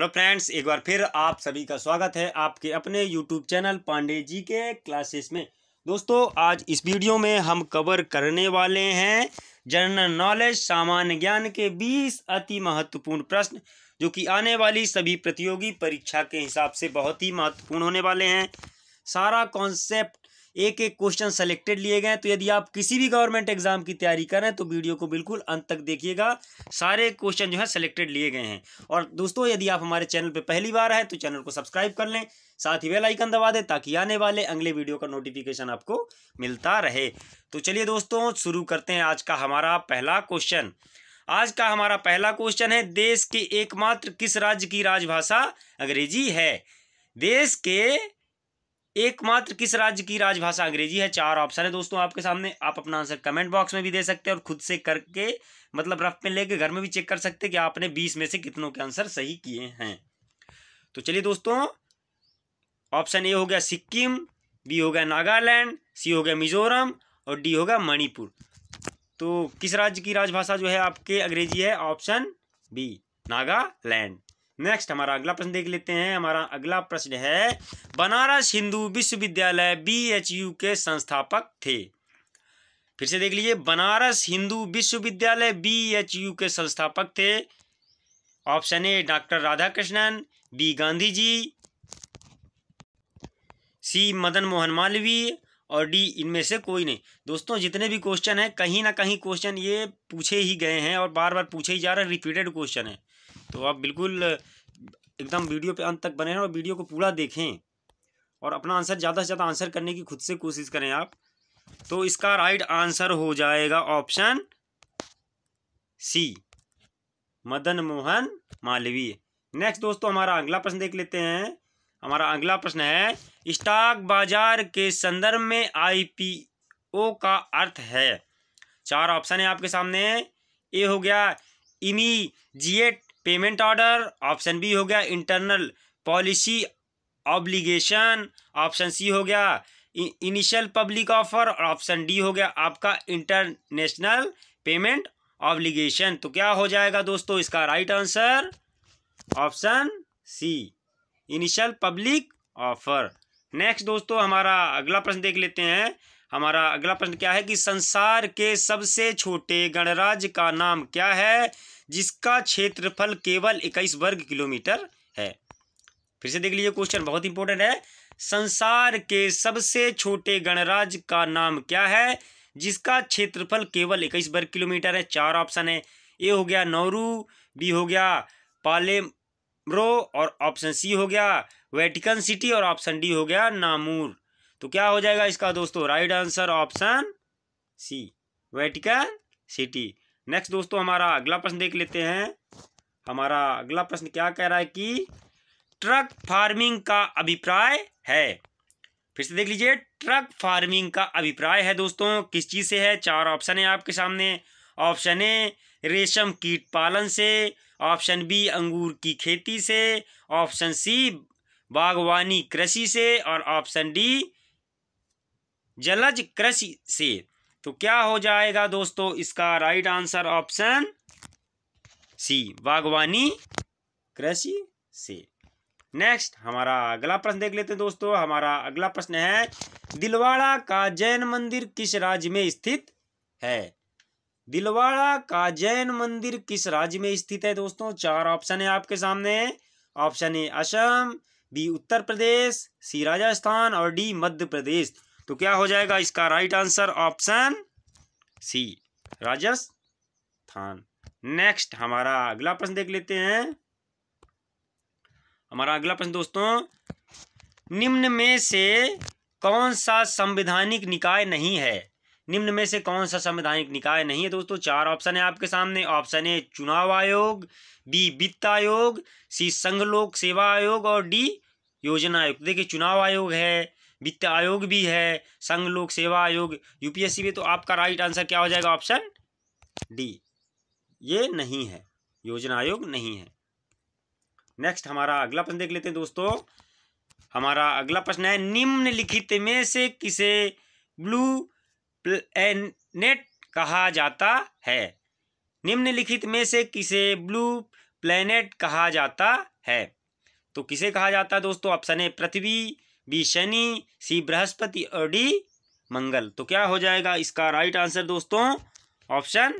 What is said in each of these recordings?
hello friends एक बार फिर आप सभी का स्वागत है आपके अपने यूट्यूब चैनल पांडे जी के क्लासेस में दोस्तों आज इस वीडियो में हम कवर करने वाले हैं जनरल नॉलेज सामान्य ज्ञान के 20 अति महत्वपूर्ण प्रश्न जो कि आने वाली सभी प्रतियोगी परीक्षा के हिसाब से बहुत ही महत्वपूर्ण होने वाले हैं सारा कॉन्सेप्ट एक एक क्वेश्चन सेलेक्टेड लिए गए तो यदि आप किसी भी गवर्नमेंट एग्जाम की तैयारी कर रहे हैं तो वीडियो को बिल्कुल अंत तक देखिएगा सारे क्वेश्चन जो है सेलेक्टेड लिए गए हैं और दोस्तों यदि आप हमारे चैनल पर पहली बार है तो चैनल को सब्सक्राइब कर लें साथ ही बेल दबा दें ताकि आने वाले अगले वीडियो का नोटिफिकेशन आपको मिलता रहे तो चलिए दोस्तों शुरू करते हैं आज का हमारा पहला क्वेश्चन आज का हमारा पहला क्वेश्चन है देश के एकमात्र किस राज्य की राजभाषा अंग्रेजी है देश के एकमात्र किस राज्य की राजभाषा अंग्रेजी है चार ऑप्शन है दोस्तों आपके सामने आप अपना आंसर कमेंट बॉक्स में भी दे सकते हैं और खुद से करके मतलब रफ में लेके घर में भी चेक कर सकते हैं कि आपने बीस में से कितनों के आंसर सही किए हैं तो चलिए दोस्तों ऑप्शन ए हो गया सिक्किम बी हो गया नागालैंड सी हो गया मिजोरम और डी होगा मणिपुर तो किस राज्य की राजभाषा जो है आपके अंग्रेजी है ऑप्शन बी नागालैंड नेक्स्ट हमारा अगला प्रश्न देख लेते हैं हमारा अगला प्रश्न है बनारस हिंदू विश्वविद्यालय बी एच यू के संस्थापक थे फिर से देख लीजिए बनारस हिंदू विश्वविद्यालय बी एच यू के संस्थापक थे option A doctor Radhakrishnan B Gandhi ji C Madan Mohan Malviya और डी इनमें से कोई नहीं दोस्तों जितने भी क्वेश्चन हैं कहीं ना कहीं क्वेश्चन ये पूछे ही गए हैं और बार बार पूछे ही जा रहे हैं रिपीटेड क्वेश्चन है तो आप बिल्कुल एकदम वीडियो पे अंत तक बने रहें और वीडियो को पूरा देखें और अपना आंसर ज़्यादा से ज़्यादा आंसर करने की खुद से कोशिश करें आप तो इसका राइट आंसर हो जाएगा option C Madan Mohan Malviya next दोस्तों हमारा अगला प्रश्न देख लेते हैं हमारा अगला प्रश्न है स्टॉक बाजार के संदर्भ में आईपीओ का अर्थ है चार ऑप्शन है आपके सामने ए हो गया immediate payment order option B हो गया internal policy obligation option C हो गया इनिशियल पब्लिक ऑफर और ऑप्शन डी हो गया आपका इंटरनेशनल पेमेंट ऑब्लिगेशन तो क्या हो जाएगा दोस्तों इसका right answer option C initial public offer next दोस्तों हमारा अगला प्रश्न देख लेते हैं हमारा अगला प्रश्न क्या है कि संसार के सबसे छोटे गणराज्य का नाम क्या है जिसका क्षेत्रफल केवल इक्कीस वर्ग किलोमीटर है फिर से देख लीजिए क्वेश्चन बहुत इंपॉर्टेंट है संसार के सबसे छोटे गणराज्य का नाम क्या है जिसका क्षेत्रफल केवल इक्कीस वर्ग किलोमीटर है चार ऑप्शन है ए हो गया नौरू बी हो गया पालेमरो और ऑप्शन सी हो गया वेटिकन सिटी और ऑप्शन डी हो गया नामूर तो क्या हो जाएगा इसका दोस्तों right answer option C Vatican City next दोस्तों हमारा अगला प्रश्न देख लेते हैं हमारा अगला प्रश्न क्या कह रहा है कि ट्रक फार्मिंग का अभिप्राय है फिर से देख लीजिए ट्रक फार्मिंग का अभिप्राय है दोस्तों किस चीज़ से है चार ऑप्शन है आपके सामने ऑप्शन ए रेशम कीट पालन से ऑप्शन बी अंगूर की खेती से ऑप्शन सी बागवानी कृषि से और ऑप्शन डी जलज कृषि से तो क्या हो जाएगा दोस्तों इसका राइट आंसर ऑप्शन सी बागवानी कृषि से नेक्स्ट हमारा अगला प्रश्न देख लेते हैं दोस्तों हमारा अगला प्रश्न है दिलवाड़ा का जैन मंदिर किस राज्य में स्थित है दिलवाड़ा का जैन मंदिर किस राज्य में स्थित है दोस्तों चार ऑप्शन है आपके सामने option A Assam B Uttar Pradesh C Rajasthan और डी मध्य प्रदेश तो क्या हो जाएगा इसका right answer option C Rajasthan next हमारा अगला प्रश्न देख लेते हैं हमारा अगला प्रश्न दोस्तों निम्न में से कौन सा संवैधानिक निकाय नहीं है निम्न में से कौन सा संवैधानिक निकाय नहीं है दोस्तों चार ऑप्शन है आपके सामने ऑप्शन ए चुनाव आयोग बी वित्त आयोग सी संघ लोक सेवा आयोग और डी योजना आयोग देखिए चुनाव आयोग है वित्त आयोग भी है संघ लोक सेवा आयोग यूपीएससी में तो आपका राइट आंसर क्या हो जाएगा ऑप्शन डी ये नहीं है योजना आयोग नहीं है नेक्स्ट हमारा अगला प्रश्न देख लेते हैं दोस्तों हमारा अगला प्रश्न है निम्नलिखित में से किसे ब्लू प्लैनेट कहा जाता है निम्नलिखित में से किसे ब्लू प्लैनेट कहा जाता है तो किसे कहा जाता है दोस्तों ऑप्शन है पृथ्वी बी शनि सी बृहस्पति और डी मंगल तो क्या हो जाएगा इसका राइट आंसर दोस्तों ऑप्शन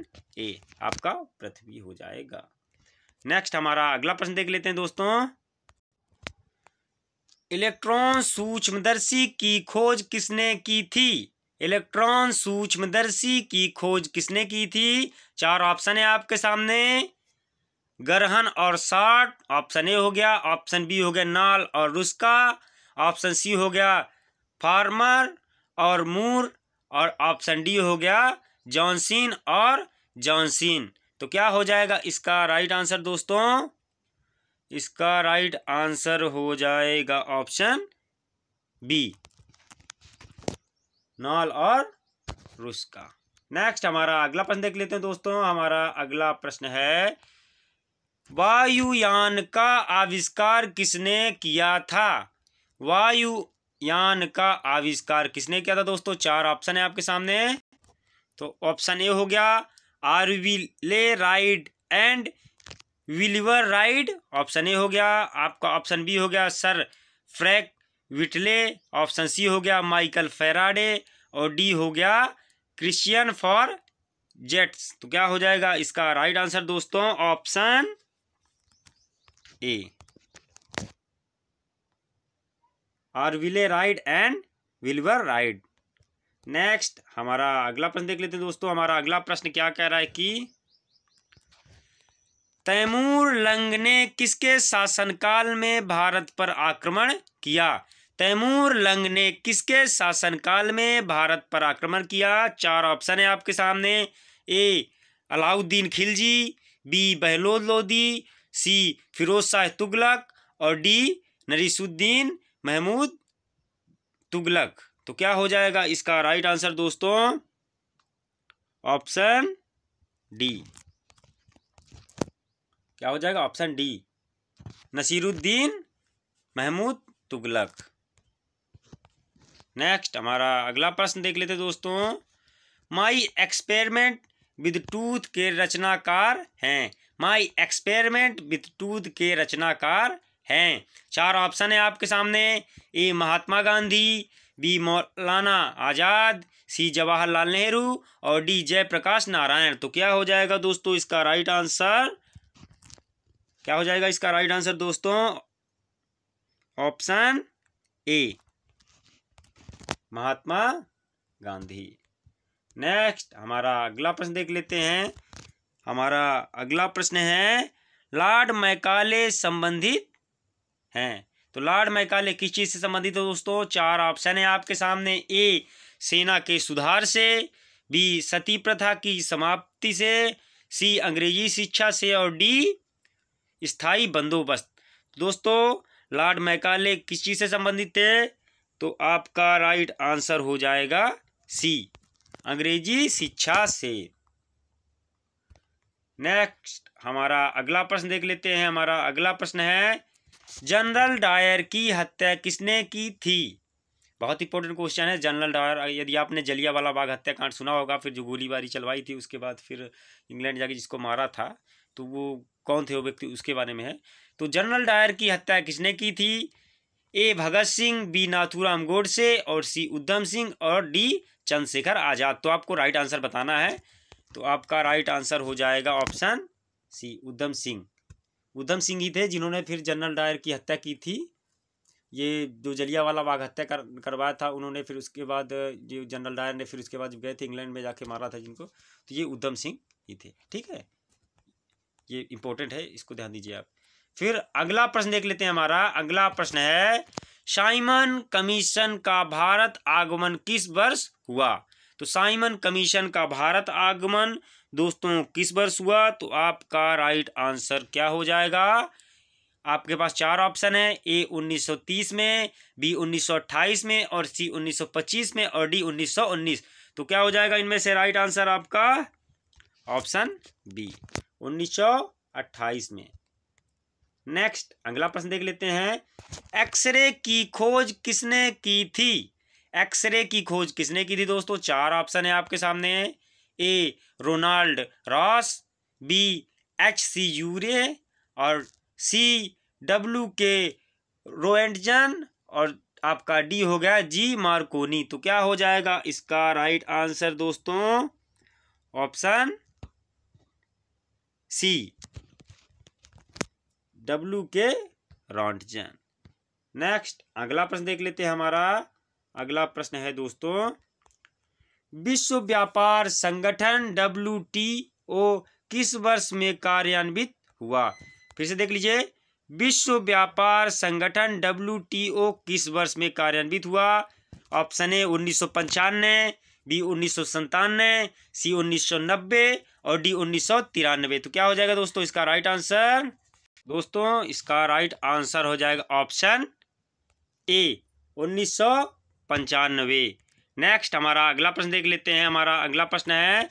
ए आपका पृथ्वी हो जाएगा नेक्स्ट हमारा अगला प्रश्न देख लेते हैं दोस्तों इलेक्ट्रॉन सूक्ष्मदर्शी की खोज किसने की थी इलेक्ट्रॉन सूक्ष्मदर्शी की खोज किसने की थी चार ऑप्शन है आपके सामने ग्रहण और शार्ट ऑप्शन ए हो गया ऑप्शन बी हो गया नाल और रुस्का ऑप्शन सी हो गया फार्मर और मूर और ऑप्शन डी हो गया जॉनसिन और जॉनसिन तो क्या हो जाएगा इसका राइट आंसर दोस्तों इसका राइट आंसर हो जाएगा ऑप्शन बी नॉल और रूस का नेक्स्ट हमारा अगला प्रश्न देख लेते हैं दोस्तों हमारा अगला प्रश्न है वायुयान का आविष्कार किसने किया था वायुयान का आविष्कार किसने किया था दोस्तों चार ऑप्शन है आपके सामने तो ऑप्शन ए हो गया आर ले राइड एंड विलीवर राइड ऑप्शन ए हो गया आपका ऑप्शन बी हो गया सर फ्रैक विटले ऑप्शन सी हो गया माइकल फेराडे और डी हो गया क्रिश्चियन फॉर जेट्स तो क्या हो जाएगा इसका राइट आंसर दोस्तों option A Orville Wright and विलवर राइड नेक्स्ट हमारा अगला प्रश्न देख लेते हैं दोस्तों हमारा अगला प्रश्न क्या कह रहा है कि तैमूर लंग ने किसके शासनकाल में भारत पर आक्रमण किया तैमूर लंग ने किसके शासनकाल में भारत पर आक्रमण किया चार ऑप्शन है आपके सामने A Alauddin Khilji B Bahlol Lodi C Firoz Shah Tughlaq और डी नरीसुद्दीन महमूद तुगलक तो क्या हो जाएगा इसका राइट आंसर दोस्तों ऑप्शन डी क्या हो जाएगा option D Nasiruddin Mahmud Tughlaq next हमारा अगला प्रश्न देख लेते दोस्तों माई एक्सपेरिमेंट विद टूथ के रचनाकार हैं माई एक्सपेरिमेंट विद टूथ के रचनाकार हैं चार ऑप्शन है आपके सामने ए महात्मा गांधी बी मौलाना आज़ाद सी जवाहरलाल नेहरू और डी जयप्रकाश नारायण तो क्या हो जाएगा दोस्तों इसका राइट आंसर क्या हो जाएगा इसका राइट आंसर दोस्तों option A Mahatma Gandhi next हमारा अगला प्रश्न देख लेते हैं हमारा अगला प्रश्न है लॉर्ड मैकाले संबंधित हैं तो लॉर्ड मैकाले किस चीज़ से संबंधित है दोस्तों चार ऑप्शन है आपके सामने ए सेना के सुधार से बी सती प्रथा की समाप्ति से सी अंग्रेजी शिक्षा से और डी स्थाई बंदोबस्त दोस्तों लॉर्ड मैकाले किस चीज़ से संबंधित है तो आपका राइट आंसर हो जाएगा सी अंग्रेजी शिक्षा से नेक्स्ट हमारा अगला प्रश्न देख लेते हैं हमारा अगला प्रश्न है जनरल डायर की हत्या किसने की थी बहुत इंपॉर्टेंट क्वेश्चन है जनरल डायर यदि आपने जलिया वाला बाग हत्याकांड सुना होगा फिर जो गोलीबारी चलवाई थी उसके बाद फिर इंग्लैंड जाके जिसको मारा था तो वो कौन थे वो व्यक्ति उसके बारे में है तो जनरल डायर की हत्या किसने की थी ए भगत सिंह बी नाथुराम गोडसे और सी उद्धम सिंह और डी चंद्रशेखर आज़ाद तो आपको राइट आंसर बताना है तो आपका राइट आंसर हो जाएगा ऑप्शन सी उद्धम सिंह उधम सिंह ही थे जिन्होंने फिर जनरल डायर की हत्या की थी ये जो जलिया वाला बाघ हत्या कर करवाया था उन्होंने फिर उसके बाद जो जनरल डायर ने फिर उसके बाद गए थे इंग्लैंड में जाके मारा था जिनको तो ये उधम सिंह ही थे ठीक है ये इम्पोर्टेंट है इसको ध्यान दीजिए आप फिर अगला प्रश्न देख लेते हैं हमारा अगला प्रश्न है साइमन कमीशन का भारत आगमन किस वर्ष हुआ तो साइमन कमीशन का भारत आगमन दोस्तों किस वर्ष हुआ तो आपका राइट आंसर क्या हो जाएगा आपके पास चार ऑप्शन है ए 1930 में बी 1928 में और सी 1925 में और डी 1919 तो क्या हो जाएगा इनमें से राइट आंसर आपका ऑप्शन बी 1928 में नेक्स्ट अगला प्रश्न देख लेते हैं एक्सरे की खोज किसने की थी एक्सरे की खोज किसने की थी दोस्तों चार ऑप्शन है आपके सामने A Ronald Ross B H C Urey और सी डब्ल्यू के रोएंटजन और आपका डी हो गया जी मार्कोनी तो क्या हो जाएगा इसका राइट आंसर दोस्तों option C W K Roentgen next अगला प्रश्न देख लेते हैं हमारा अगला प्रश्न है दोस्तों विश्व व्यापार संगठन डब्ल्यू किस वर्ष में कार्यान्वित हुआ फिर से देख लीजिए विश्व व्यापार संगठन डब्ल्यू किस वर्ष में कार्यान्वित हुआ ऑप्शन ए उन्नीस सौ पंचानवे बी उन्नीस सौ संतानवे सी उन्नीस सौ नब्बे और डी उन्नीस सौ तिरानवे तो क्या हो जाएगा दोस्तों इसका राइट आंसर दोस्तों इसका राइट आंसर हो जाएगा ऑप्शन ए उन्नीस सौ पंचानवे नेक्स्ट हमारा अगला प्रश्न देख लेते हैं हमारा अगला प्रश्न है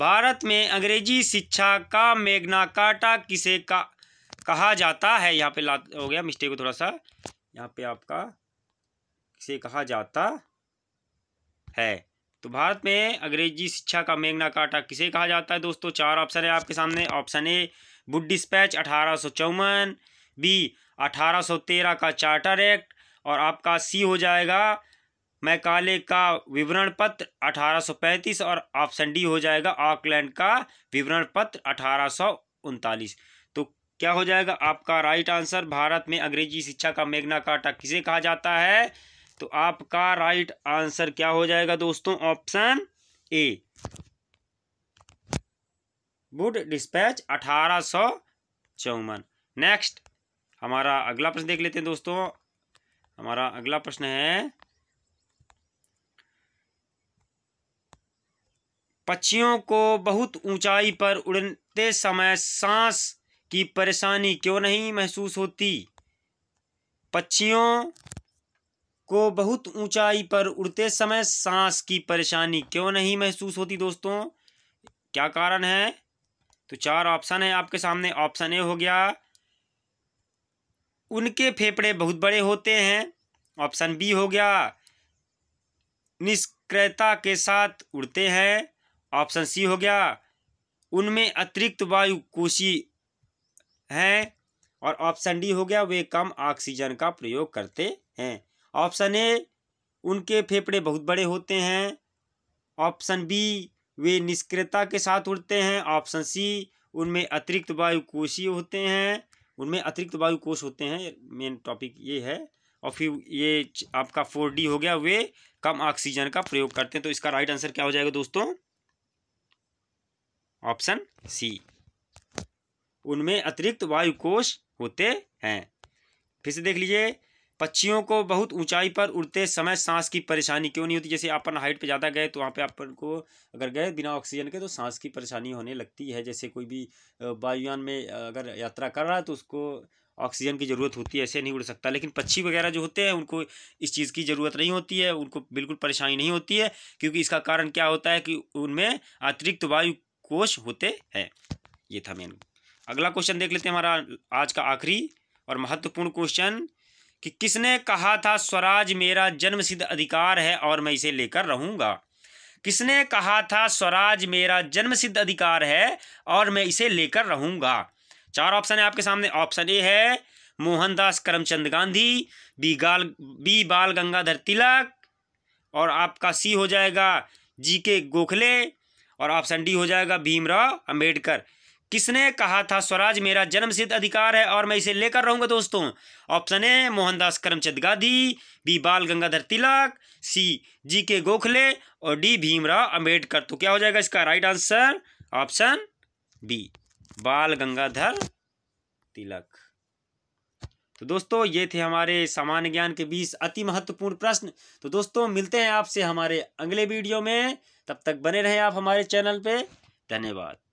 भारत में अंग्रेजी शिक्षा का मेघना काटा किसे का कहा जाता है यहाँ पे ला हो गया मिस्टेक थोड़ा सा यहाँ पे आपका किसे कहा जाता है तो भारत में अंग्रेजी शिक्षा का मेघना काटा किसे कहा जाता है दोस्तों चार ऑप्शन है आपके सामने ऑप्शन ए बुड डिस्पैच अठारह बी अठारह का चार्टर एक्ट और आपका सी हो जाएगा मैकाले का विवरण पत्र 1835 और ऑप्शन डी हो जाएगा ऑकलैंड का विवरण पत्र अठारह तो क्या हो जाएगा आपका राइट आंसर भारत में अंग्रेजी शिक्षा का मेघना काटा किसे कहा जाता है तो आपका राइट आंसर क्या हो जाएगा दोस्तों ऑप्शन ए गुड डिस्पैच अठारह चौवन नेक्स्ट हमारा अगला प्रश्न देख लेते हैं दोस्तों हमारा अगला प्रश्न है पक्षियों को बहुत ऊंचाई पर उड़ते समय सांस की परेशानी क्यों नहीं महसूस होती पक्षियों को बहुत ऊंचाई पर उड़ते समय सांस की परेशानी क्यों नहीं महसूस होती दोस्तों क्या कारण है तो चार ऑप्शन है आपके सामने ऑप्शन ए हो गया उनके फेफड़े बहुत बड़े होते हैं ऑप्शन बी हो गया निष्क्रियता के साथ उड़ते हैं ऑप्शन सी हो गया उनमें अतिरिक्त वायु कोशी हैं और ऑप्शन डी हो गया वे कम ऑक्सीजन का प्रयोग करते हैं ऑप्शन ए उनके फेफड़े बहुत बड़े होते हैं ऑप्शन बी वे निष्क्रियता के साथ उड़ते हैं ऑप्शन सी उनमें अतिरिक्त वायु कोशी होते हैं उनमें अतिरिक्त वायु कोश होते हैं मेन टॉपिक ये है और फिर ये आपका फोर डी हो गया वे कम ऑक्सीजन का प्रयोग करते हैं तो इसका राइट आंसर क्या हो जाएगा दोस्तों ऑप्शन सी उनमें अतिरिक्त वायुकोश होते हैं फिर से देख लीजिए पक्षियों को बहुत ऊंचाई पर उड़ते समय सांस की परेशानी क्यों नहीं होती जैसे अपन हाइट पे ज़्यादा गए तो वहाँ पे अपन को अगर गए बिना ऑक्सीजन के तो सांस की परेशानी होने लगती है जैसे कोई भी वायुयान में अगर यात्रा कर रहा है तो उसको ऑक्सीजन की ज़रूरत होती है ऐसे नहीं उड़ सकता लेकिन पक्षी वगैरह जो होते हैं उनको इस चीज़ की ज़रूरत नहीं होती है उनको बिल्कुल परेशानी नहीं होती है क्योंकि इसका कारण क्या होता है कि उनमें अतिरिक्त वायु कोष होते हैं ये था मेन अगला क्वेश्चन देख लेते हैं हमारा आज का आखिरी और महत्वपूर्ण क्वेश्चन कि किसने कहा था स्वराज मेरा जन्मसिद्ध अधिकार है और मैं इसे लेकर रहूंगा किसने कहा था स्वराज मेरा जन्मसिद्ध अधिकार है और मैं इसे लेकर रहूंगा चार ऑप्शन है आपके सामने ऑप्शन ए है मोहनदास करमचंद गांधी बी गाल बी बाल गंगाधर तिलक और आपका सी हो जाएगा जी के गोखले और ऑप्शन डी हो जाएगा भीमराव अंबेडकर किसने कहा था स्वराज मेरा जन्मसिद्ध अधिकार है और मैं इसे लेकर रहूंगा दोस्तों option A Mohandas Karamchand Gandhi B Bal Gangadhar तिलक सी जी के गोखले और डी भीमराव अंबेडकर तो क्या हो जाएगा इसका right answer option B Bal Gangadhar तिलक तो दोस्तों ये थे हमारे सामान्य ज्ञान के बीस अति महत्वपूर्ण प्रश्न तो दोस्तों मिलते हैं आपसे हमारे अगले वीडियो में तब तक बने रहें आप हमारे चैनल पे धन्यवाद